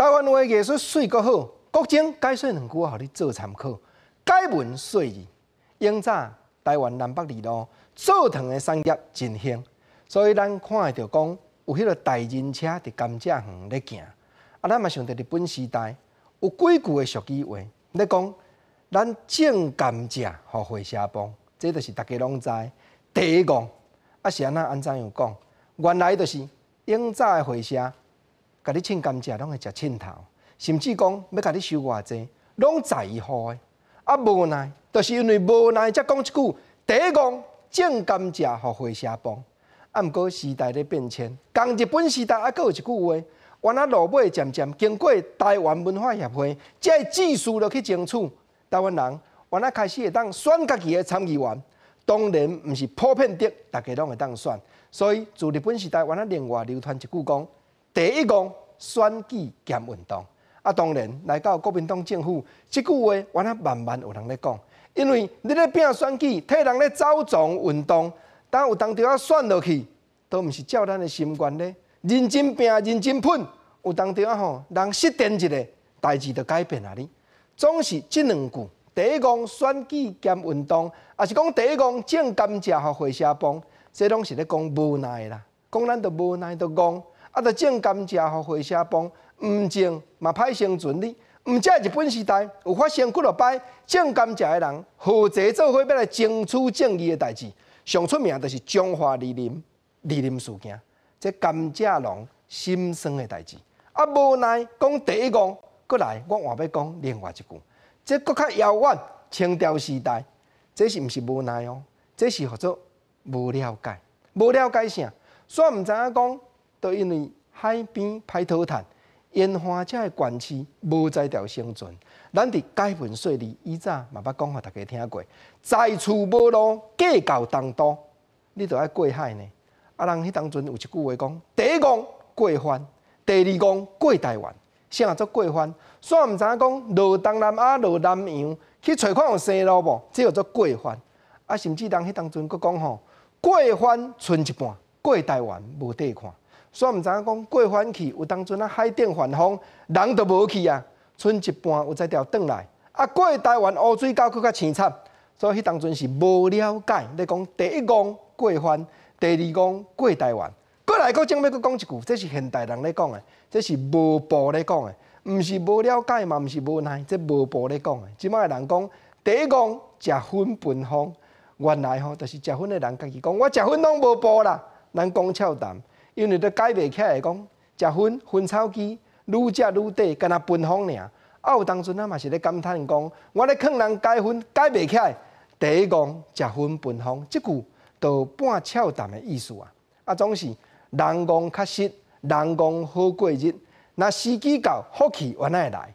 台湾话艺术水阁好，国境该说两句互你做参考。该文税，因早台湾南北二路，做糖的商业真兴，所以咱看会到讲有迄个大人车伫甘蔗园咧行。啊，咱嘛想到日本时代，有几句的俗语话，咧讲咱种甘蔗互回车帮，这就是大家拢知。第一个，啊，是安那安怎样讲？原来就是因早的回车。甲你请甘蔗，拢会食青头，甚至讲要甲你收偌济，拢在乎的诶。啊无奈，就是因为无奈，才讲一句第一句，种甘蔗互会社帮。啊，毋过时代咧变迁，讲日本时代，啊，阁有一句话，原来路尾渐渐经过台湾文化协会，即技术落去争取台湾人，原来开始会当选家己诶参议员。当然，毋是普遍的，大家拢会当选。所以，自日本时代，原来另外流传一句讲。第一讲选举兼运动啊，当然来到国民党政府，即句话我呾慢慢有人在讲，因为你在拼选举替人咧造场运动，当有当对啊，选落去都毋是照咱的心愿呢。认真拼，认真拼，有当对啊吼，人失点一个代志就改变啊哩。总是即两句，第一讲选举兼运动，啊是讲第一讲正甘蔗和回社帮，这拢是咧讲无奈啦，讲咱党无奈都讲。啊！在种甘蔗和花下帮，毋种嘛，歹生存哩。毋只日本时代有发生过落摆，种甘蔗的人何者做伙要来争取正义的代志，上出名就是中华李林李林事件，即甘蔗农心酸的代志。啊，无奈讲第一个，过来我话要讲另外一句，即搁较遥远清朝时代，这是毋是无奈哦？这是叫做无了解，无了解啥？煞毋知影讲。都因为海边排土滩、烟花这个关系，无在条生存。咱伫解放细里，以前嘛捌讲互大家听过，在厝无路，计较东岛，你着爱过海呢。啊，人迄当岛有一句话讲：第一讲过番，第二讲过台湾，啥下做过番。煞毋知影讲落东南亚、落南洋去找看有生路无，只有做过番。啊，甚至人迄当岛佫讲吼：过番剩一半，过台湾无贷看。煞毋知影讲过翻去，有当阵啊，海顶反风，人都无去啊，剩一半有才调转来。啊，过台湾乌水沟佫较凄惨，所以迄当阵是无了解。你讲第一讲过翻，第二讲过台湾，过来佫正要佫讲一句，这是现代人咧讲的，这是无步咧讲的，毋是无了解嘛，毋是无奈，即无步咧讲的。即卖人讲第一讲食薰本方，原来吼就是食薰的人家己讲，我食薰拢无步啦，咱讲笑淡。因为都改袂起来，讲食薰薰炒机愈食愈低，敢若奔放尔。啊，有当初那嘛是咧感叹讲，我咧劝人改荤改袂起来，第一讲食薰奔放，即句都半笑谈的意思啊。啊，总是人讲确实，人讲好过日，那时机到福气原来来。